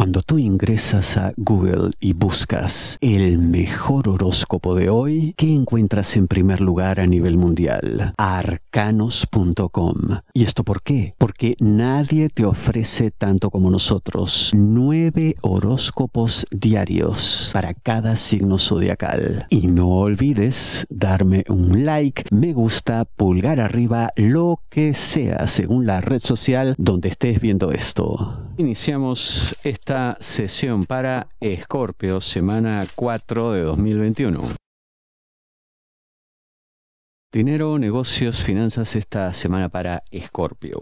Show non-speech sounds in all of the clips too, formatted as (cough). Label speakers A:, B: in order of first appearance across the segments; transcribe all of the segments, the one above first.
A: Cuando tú ingresas a Google y buscas el mejor horóscopo de hoy, ¿qué encuentras en primer lugar a nivel mundial? Arcanos.com. ¿Y esto por qué? Porque nadie te ofrece tanto como nosotros. Nueve horóscopos diarios para cada signo zodiacal. Y no olvides darme un like, me gusta, pulgar arriba, lo que sea según la red social donde estés viendo esto. Iniciamos este esta sesión para Escorpio, semana 4 de 2021. Dinero, negocios, finanzas esta semana para Escorpio.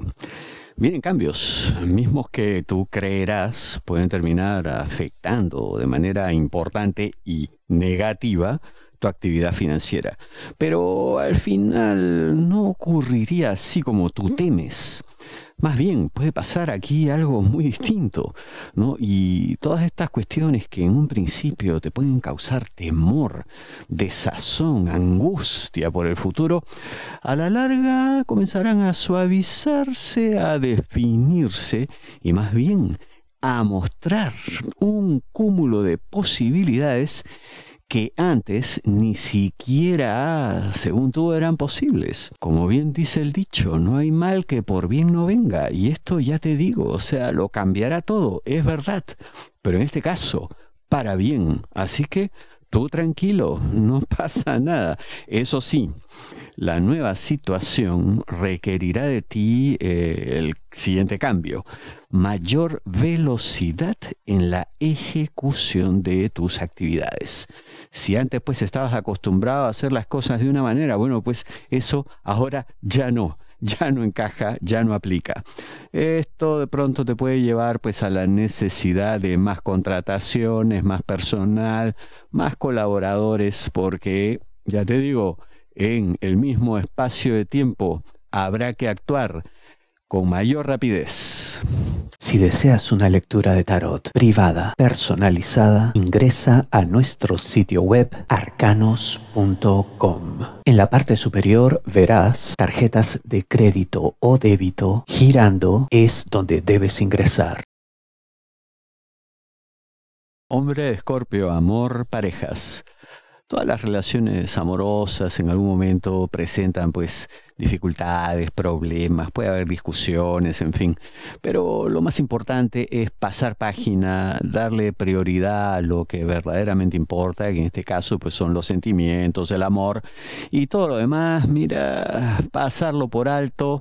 A: Vienen cambios, mismos que tú creerás pueden terminar afectando de manera importante y negativa tu actividad financiera. Pero al final no ocurriría así como tú temes. Más bien, puede pasar aquí algo muy distinto, ¿no? Y todas estas cuestiones que en un principio te pueden causar temor, desazón, angustia por el futuro, a la larga comenzarán a suavizarse, a definirse y más bien a mostrar un cúmulo de posibilidades que antes ni siquiera, según tú, eran posibles. Como bien dice el dicho, no hay mal que por bien no venga. Y esto ya te digo, o sea, lo cambiará todo, es verdad. Pero en este caso, para bien. Así que tú tranquilo, no (laughs) pasa nada. Eso sí, la nueva situación requerirá de ti eh, el siguiente cambio, mayor velocidad en la ejecución de tus actividades. Si antes pues estabas acostumbrado a hacer las cosas de una manera, bueno, pues eso ahora ya no (laughs) ya no encaja, ya no aplica. Esto de pronto te puede llevar pues a la necesidad de más contrataciones, más personal, más colaboradores, porque ya te digo, en el mismo espacio de tiempo habrá que actuar con mayor rapidez. Si deseas una lectura de tarot privada, personalizada, ingresa a nuestro sitio web arcanos.com. En la parte superior verás tarjetas de crédito o débito. Girando es donde debes ingresar. Hombre de Escorpio, amor, parejas todas las relaciones amorosas en algún momento presentan pues dificultades, problemas, puede haber discusiones, en fin. Pero lo más importante es pasar página, darle prioridad a lo que verdaderamente importa, que en este caso pues son los sentimientos, el amor y todo lo demás, mira, pasarlo por alto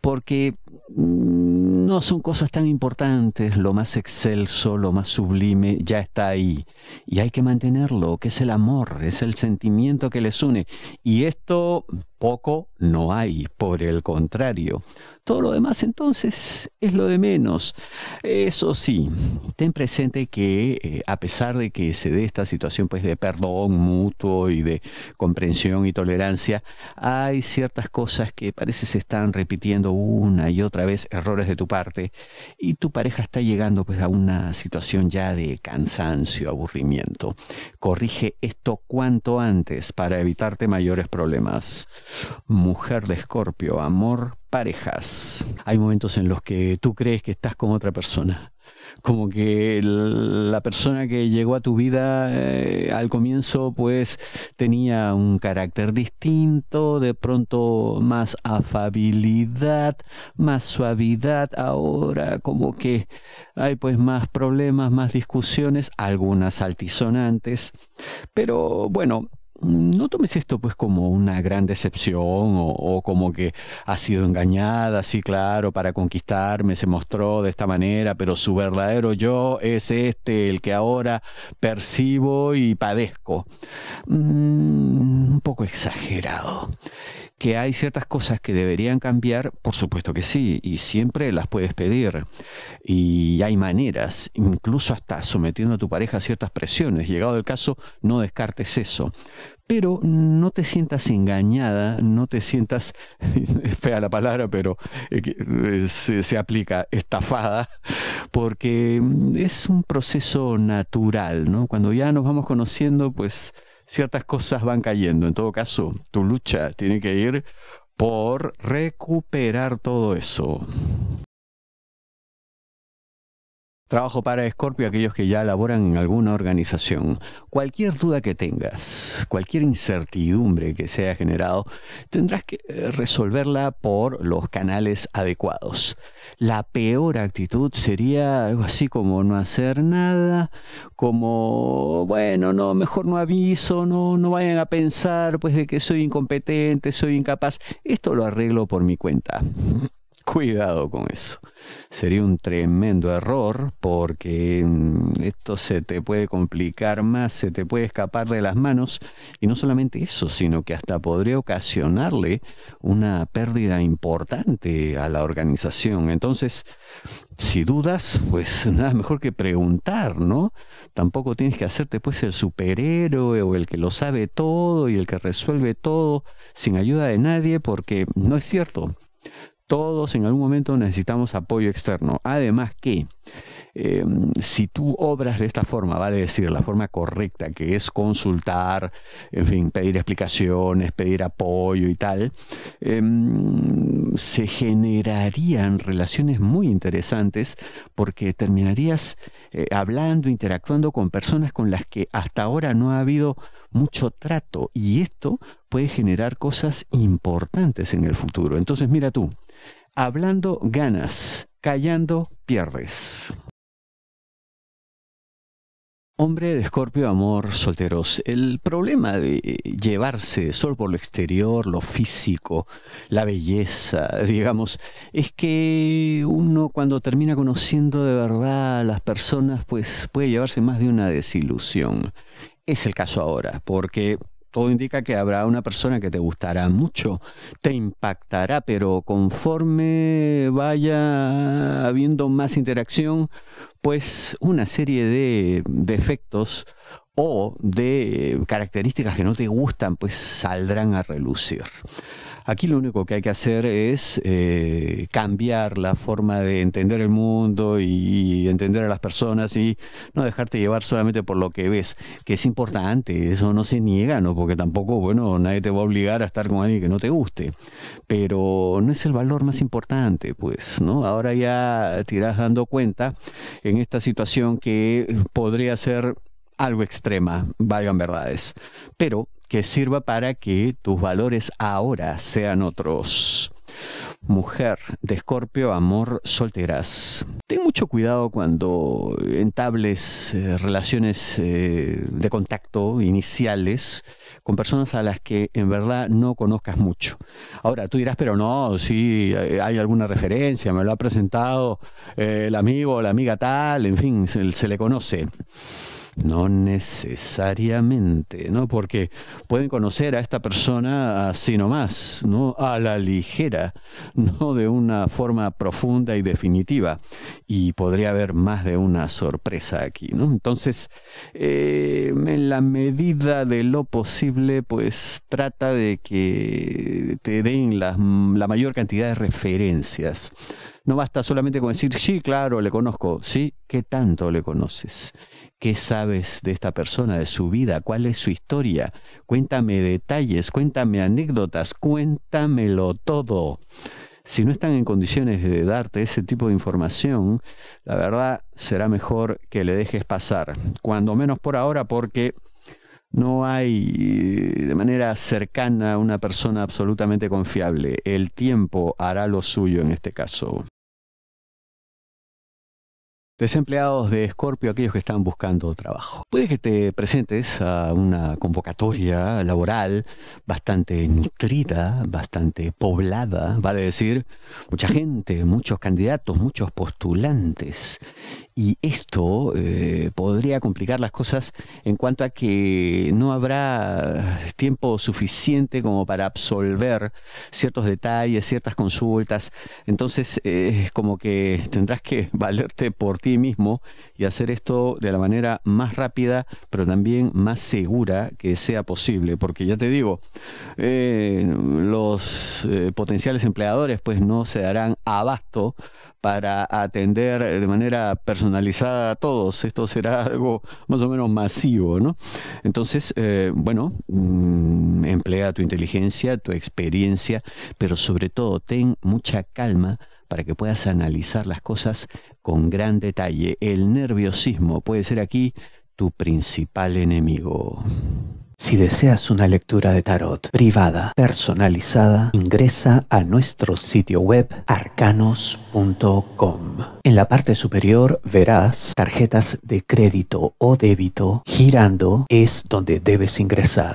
A: porque mm, no son cosas tan importantes, lo más excelso, lo más sublime, ya está ahí. Y hay que mantenerlo, que es el amor, es el sentimiento que les une. Y esto poco no hay, por el contrario. Todo lo demás entonces es lo de menos. Eso sí, ten presente que eh, a pesar de que se dé esta situación pues de perdón mutuo y de comprensión y tolerancia, hay ciertas cosas que parece se están repitiendo una y otra vez errores de tu parte y tu pareja está llegando pues a una situación ya de cansancio, aburrimiento. Corrige esto cuanto antes para evitarte mayores problemas. Mujer de Escorpio, amor, parejas. Hay momentos en los que tú crees que estás con otra persona. Como que la persona que llegó a tu vida eh, al comienzo pues tenía un carácter distinto, de pronto más afabilidad, más suavidad, ahora como que hay pues más problemas, más discusiones, algunas altisonantes, pero bueno, no tomes esto pues como una gran decepción o, como que ha sido engañada, sí, claro, para conquistarme se mostró de esta manera, pero su verdadero yo es este, el que ahora percibo y padezco. Mm, un poco exagerado que hay ciertas cosas que deberían cambiar, por supuesto que sí, y siempre las puedes pedir. Y hay maneras, incluso hasta sometiendo a tu pareja a ciertas presiones. Llegado el caso, no descartes eso. Pero no te sientas engañada, no te sientas, (laughs) es fea la palabra, pero eh, eh, se, se aplica estafada, (laughs) porque mm, es un proceso natural, ¿no? Cuando ya nos vamos conociendo, pues ciertas cosas van cayendo. En todo caso, tu lucha tiene que ir por recuperar todo eso. Trabajo para Scorpio, aquellos que ya laboran en alguna organización. Cualquier duda que tengas, cualquier incertidumbre que se haya generado, tendrás que eh, resolverla por los canales adecuados. La peor actitud sería algo así como no hacer nada, como, bueno, no, mejor no aviso, no, no vayan a pensar pues de que soy incompetente, soy incapaz. Esto lo arreglo por mi cuenta. Cuidado con eso. Sería un tremendo error porque mm, esto se te puede complicar más, se te puede escapar de las manos y no solamente eso, sino que hasta podría ocasionarle una pérdida importante a la organización. Entonces, si dudas, pues (laughs) nada mejor que preguntar, ¿no? Tampoco tienes que hacerte pues el superhéroe o el que lo sabe todo y el que resuelve todo sin ayuda de nadie porque no es cierto todos en algún momento necesitamos apoyo externo. Además que em, si tú obras de esta forma, vale decir, la forma correcta, que es consultar, en fin, pedir explicaciones, pedir apoyo y tal, em, se generarían relaciones muy interesantes porque terminarías eh, hablando, interactuando con personas con las que hasta ahora no ha habido mucho trato y esto puede generar cosas importantes en el futuro. Entonces mira tú, Hablando ganas, callando pierdes. Hombre de escorpio, amor, solteros. El problema de llevarse solo por lo exterior, lo físico, la belleza, digamos, es que uno cuando termina conociendo de verdad a las personas, pues puede llevarse más de una desilusión. Es el caso ahora, porque todo indica que habrá una persona que te gustará mucho, te impactará, pero conforme vaya habiendo más interacción, pues una serie de defectos o de características que no te gustan, pues saldrán a relucir. Aquí lo único que hay que hacer es eh, cambiar la forma de entender el mundo y, entender a las personas y no dejarte llevar solamente por lo que ves, que es importante, eso no se niega, ¿no? Porque tampoco, bueno, nadie te va a obligar a estar con alguien que no te guste, pero no es el valor más importante, pues, ¿no? Ahora ya te irás dando cuenta en esta situación que podría ser algo extrema, valgan verdades, pero que sirva para que tus valores ahora sean otros. Mujer de Escorpio, amor, solteras. Ten mucho cuidado cuando entables eh, relaciones eh, de contacto iniciales con personas a las que en verdad no conozcas mucho. Ahora, tú dirás, pero no, si sí, eh, hay alguna referencia, me lo ha presentado el amigo o la amiga tal, en fin, se le conoce. No necesariamente, ¿no? Porque pueden conocer a esta persona así nomás, ¿no? A la ligera, (laughs) no de una forma profunda y definitiva. Y podría haber más de una sorpresa aquí, ¿no? Entonces, eh, en la medida de lo posible, pues trata de que te den la mayor cantidad de referencias no basta solamente con decir, sí, claro, le conozco. Sí, ¿qué tanto le conoces? ¿Qué sabes de esta persona, de su vida? ¿Cuál es su historia? Cuéntame detalles, cuéntame anécdotas, cuéntamelo todo. Si no están en condiciones de darte ese tipo de información, la verdad será mejor que le dejes pasar, cuando menos por ahora, porque no hay eh, de manera cercana una persona absolutamente confiable. El tiempo hará lo suyo en este caso. Desempleados de Scorpio, aquellos que están buscando trabajo. Puede que te presentes a una convocatoria laboral bastante nutrida, bastante poblada, vale decir, mucha gente, muchos candidatos, muchos postulantes. Y esto eh, podría complicar las cosas en cuanto a que no habrá tiempo suficiente como para absolver ciertos detalles, ciertas consultas. Entonces, eh, es como que tendrás que valerte por ti mismo y hacer esto de la manera más rápida, pero también más segura que sea posible. Porque ya te digo, eh, los eh, potenciales empleadores pues no se darán abasto para atender de manera personalizada a todos. Esto será (laughs) algo más o menos masivo, ¿no? Entonces, eh, bueno, mm, emplea tu inteligencia, tu experiencia, pero sobre todo ten mucha calma para que puedas analizar las cosas con gran detalle. El nerviosismo puede ser aquí tu principal enemigo. Si deseas una lectura de tarot privada, personalizada, ingresa a nuestro sitio web arcanos.com. En la parte superior verás tarjetas de crédito o débito girando es donde debes ingresar.